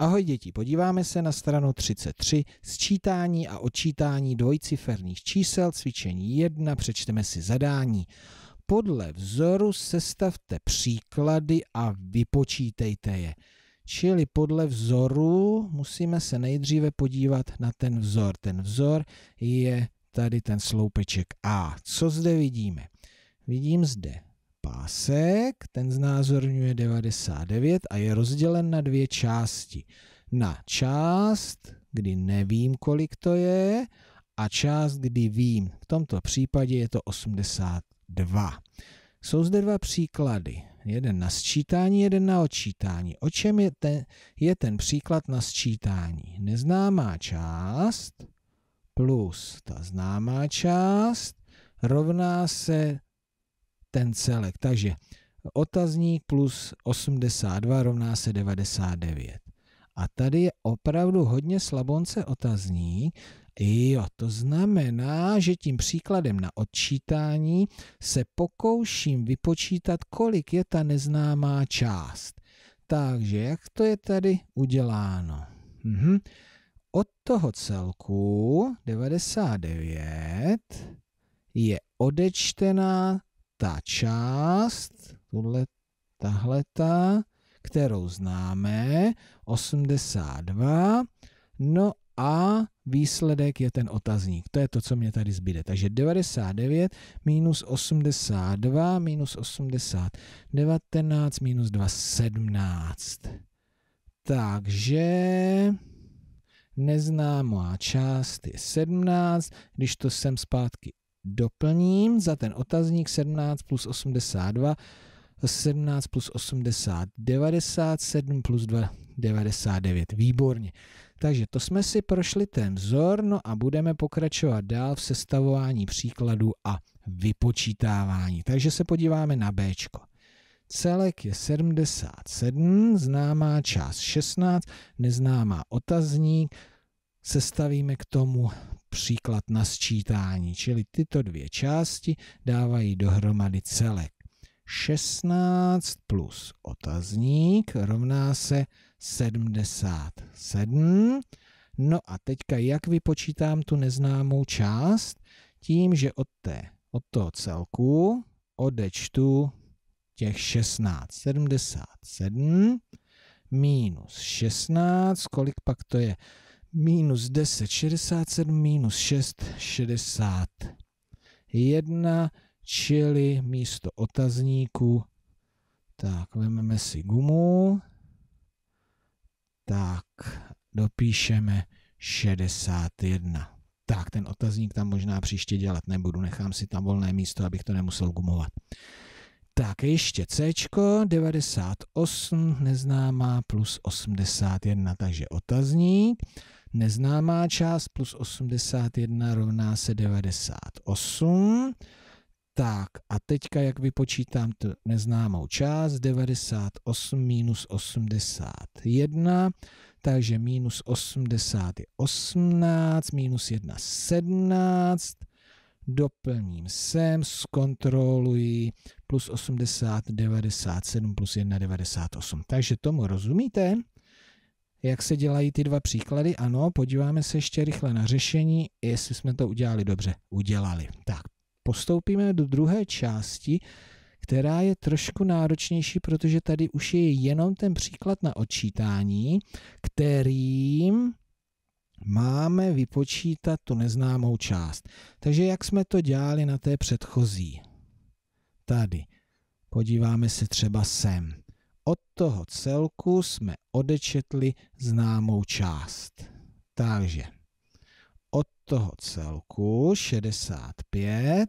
Ahoj děti, podíváme se na stranu 33, sčítání a odčítání dvojciferných čísel, cvičení 1, přečteme si zadání. Podle vzoru sestavte příklady a vypočítejte je. Čili podle vzoru musíme se nejdříve podívat na ten vzor. Ten vzor je tady ten sloupeček A. Co zde vidíme? Vidím zde pásek, ten znázorňuje 99 a je rozdělen na dvě části. Na část, kdy nevím, kolik to je, a část, kdy vím. V tomto případě je to 82. Jsou zde dva příklady. Jeden na sčítání, jeden na odčítání. O čem je ten, je ten příklad na sčítání? Neznámá část plus ta známá část rovná se ten celek. Takže otazník plus 82 rovná se 99. A tady je opravdu hodně slabonce otazní. Jo, to znamená, že tím příkladem na odčítání se pokouším vypočítat, kolik je ta neznámá část. Takže jak to je tady uděláno? Mhm. Od toho celku 99 je odečtená ta část, tuhle, ta kterou známe, 82, no a výsledek je ten otazník. To je to, co mě tady zbyde. Takže 99 minus 82 minus 80, 19 minus 2, 17. Takže neznámá část je 17, když to sem zpátky doplním za ten otazník 17 plus 82, 17 plus 80, 97 plus 2, 99. Výborně. Takže to jsme si prošli ten vzor, no a budeme pokračovat dál v sestavování příkladů a vypočítávání. Takže se podíváme na B. Celek je 77, známá část 16, neznámá otazník, sestavíme k tomu příklad na sčítání, čili tyto dvě části dávají dohromady celek. 16 plus otazník rovná se 77. No a teďka jak vypočítám tu neznámou část? Tím, že od, té, od toho celku odečtu těch 16. 77 minus 16, kolik pak to je? minus 10, 67, minus 6, 61, čili místo otazníku, tak, vezmeme si gumu, tak, dopíšeme 61. Tak, ten otazník tam možná příště dělat nebudu, nechám si tam volné místo, abych to nemusel gumovat. Tak ještě C, 98, neznámá, plus 81, takže otazník. Neznámá část plus 81 rovná se 98. Tak a teďka, jak vypočítám tu neznámou část, 98 minus 81, takže minus 80 je 18, minus 1 17, doplním sem, zkontroluji, plus 80, 97, plus 1, 98. Takže tomu rozumíte? jak se dělají ty dva příklady. Ano, podíváme se ještě rychle na řešení, jestli jsme to udělali dobře. Udělali. Tak, postoupíme do druhé části, která je trošku náročnější, protože tady už je jenom ten příklad na odčítání, kterým máme vypočítat tu neznámou část. Takže jak jsme to dělali na té předchozí? Tady. Podíváme se třeba sem od toho celku jsme odečetli známou část. Takže od toho celku 65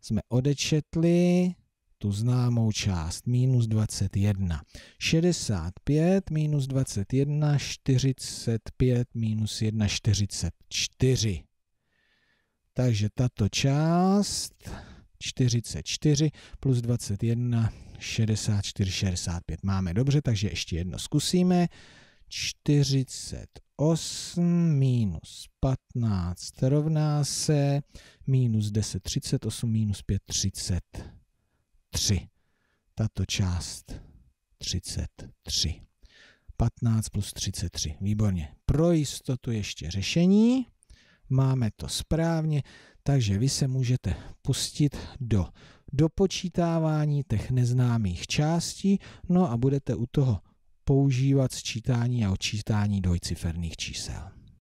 jsme odečetli tu známou část, minus 21. 65 minus 21, 45 minus 1, 44. Takže tato část 44 plus 21, 64, 65. Máme dobře, takže ještě jedno zkusíme. 48 minus 15 rovná se minus 10, 38, minus 5, 33. Tato část 33. 15 plus 33. Výborně. Pro jistotu ještě řešení. Máme to správně. Takže vy se můžete pustit do dopočítávání těch neznámých částí, no a budete u toho používat sčítání a odčítání dvojciferných čísel.